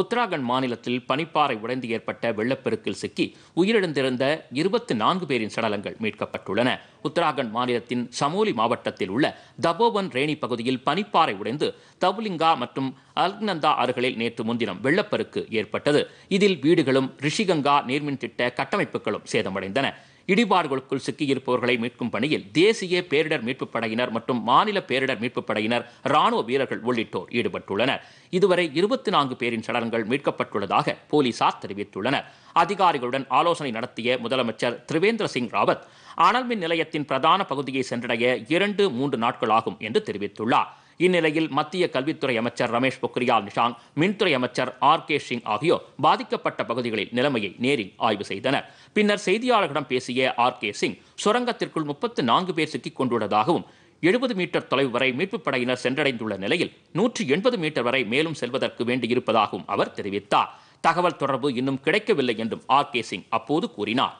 உத்தராகண்ட் மாநிலத்தில் பனிப்பாறை உடைந்து ஏற்பட்ட வெள்ளப்பெருக்கில் சிக்கி உயிரிழந்திருந்த இருபத்தி நான்கு பேரின் சடலங்கள் மீட்கப்பட்டுள்ளன உத்தராகண்ட் மாநிலத்தின் சமோலி மாவட்டத்தில் உள்ள தபோவன் ரேணி பகுதியில் பனிப்பாறை உடைந்து தவுலிங்கா மற்றும் அல்க்நந்தா அருகில் நேற்று முன்தினம் வெள்ளப்பெருக்கு ஏற்பட்டது இதில் வீடுகளும் ரிஷிகங்கா நீர்மின் திட்ட கட்டமைப்புகளும் சேதமடைந்தன இடிபாடுகளுக்குள் சிக்கியிருப்பவர்களை மீட்கும் பணியில் தேசிய பேரிடர் மீட்புப் படையினர் மற்றும் மாநில பேரிடர் மீட்புப் படையினர் ராணுவ வீரர்கள் உள்ளிட்டோர் ஈடுபட்டுள்ளனர் இதுவரை இருபத்தி நான்கு பேரின் சடலங்கள் மீட்கப்பட்டுள்ளதாக போலீசார் தெரிவித்துள்ளனர் அதிகாரிகளுடன் ஆலோசனை நடத்திய முதலமைச்சர் திரிவேந்திர சிங் ராவத் அனல்மின் நிலையத்தின் பிரதான பகுதியை சென்றடைய இரண்டு மூன்று நாட்களாகும் என்று தெரிவித்துள்ளார் இந்நிலையில் மத்திய கல்வித்துறை அமைச்சர் ரமேஷ் பொக்ரியால் நிஷாங் மின்துறை அமைச்சர் ஆர் கே சிங் ஆகியோர் பாதிக்கப்பட்ட பகுதிகளில் நிலைமையை நேரில் ஆய்வு செய்தனர் பின்னர் செய்தியாளர்களிடம் பேசிய ஆர் கே சிங் சுரங்கத்திற்குள் முப்பத்து நான்கு பேர் சிக்கிக் கொண்டுள்ளதாகவும் எழுபது மீட்டர் தொலைவு வரை மீட்புப் படையினர் சென்றடைந்துள்ள நிலையில் நூற்றி எண்பது மீட்டர் வரை மேலும் செல்வதற்கு வேண்டியிருப்பதாகவும் அவர் தெரிவித்தார் தகவல் தொடர்பு இன்னும் கிடைக்கவில்லை என்றும் ஆர் கே சிங் அப்போது கூறினார்